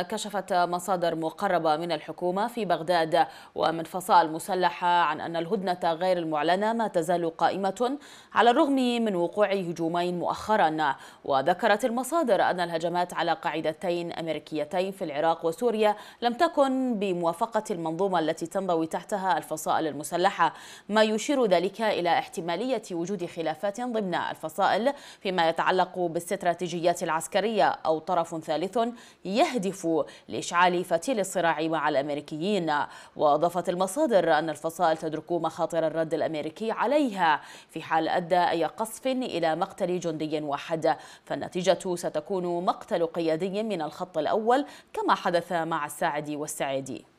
كشفت مصادر مقربة من الحكومة في بغداد ومن فصائل مسلحة عن أن الهدنة غير المعلنة ما تزال قائمة على الرغم من وقوع هجومين مؤخرا وذكرت المصادر أن الهجمات على قاعدتين أمريكيتين في العراق وسوريا لم تكن بموافقة المنظومة التي تنضوي تحتها الفصائل المسلحة ما يشير ذلك إلى احتمالية وجود خلافات ضمن الفصائل فيما يتعلق بالاستراتيجيات العسكرية أو طرف ثالث يهدف لإشعال فتيل الصراع مع الأمريكيين وأضافت المصادر أن الفصائل تدرك مخاطر الرد الأمريكي عليها في حال أدى أي قصف إلى مقتل جندي واحد فالنتيجة ستكون مقتل قيادي من الخط الأول كما حدث مع الساعدي والسعيدي